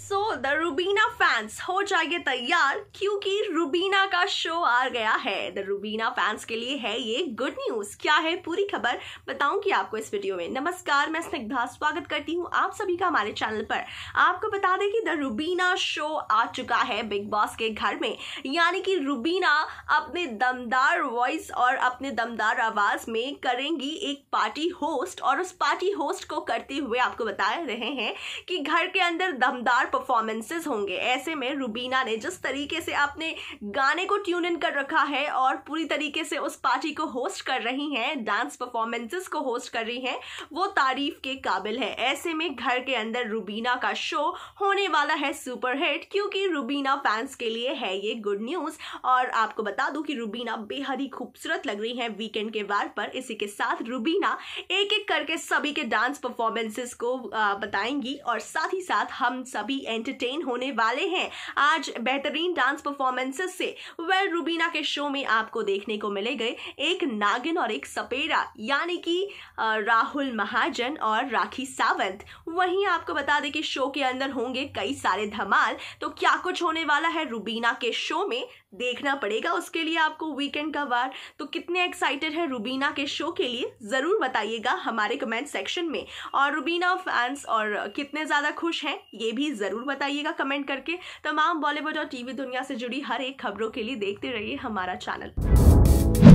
so the Rubina fans हो जाइए तैयार क्योंकि रूबीना का शो आ गया है द रूबीना फैंस के लिए है ये गुड न्यूज क्या है पूरी खबर बताऊंगी आपको इस वीडियो में नमस्कार मैं स्निग्धा स्वागत करती हूँ आप सभी का हमारे चैनल पर आपको बता दें कि द रूबीना शो आ चुका है बिग बॉस के घर में यानी कि रूबीना अपने दमदार वॉइस और अपने दमदार आवाज में करेंगी एक पार्टी होस्ट और उस पार्टी होस्ट को करते हुए आपको बता रहे हैं कि घर के अंदर दमदार परफॉर्मेंसेज होंगे ऐसे में रूबीना ने जिस तरीके से अपने गाने को ट्यून इन कर रखा है और पूरी तरीके से उस पार्टी को होस्ट कर रही हैं डांस परफॉर्मेंसेज को होस्ट कर रही हैं वो तारीफ के काबिल है ऐसे में घर के अंदर रूबीना का शो होने वाला है सुपरहिट क्योंकि रूबीना फैंस के लिए है ये गुड न्यूज़ और आपको बता दूं कि रूबीना बेहद ही खूबसूरत लग रही हैं वीकेंड के बार पर इसी के साथ रूबीना एक एक करके सभी के डांस परफॉर्मेंसेस को बताएंगी और साथ ही साथ हम सभी भी एंटरटेन होने वाले हैं आज बेहतरीन डांस परफॉर्मेंसेस से वेल रूबीना के शो में आपको देखने को मिले गए एक नागिन और एक सपेरा यानी कि राहुल महाजन और राखी सावंत वहीं आपको बता दें कि शो के अंदर होंगे कई सारे धमाल तो क्या कुछ होने वाला है रूबीना के शो में देखना पड़ेगा उसके लिए आपको वीकेंड का वार तो कितने एक्साइटेड है रूबीना के शो के लिए ज़रूर बताइएगा हमारे कमेंट सेक्शन में और रूबीना फैंस और कितने ज़्यादा खुश हैं ये भी ज़रूर ज़रूर बताइएगा कमेंट करके तमाम बॉलीवुड और टीवी दुनिया से जुड़ी हर एक खबरों के लिए देखते रहिए हमारा चैनल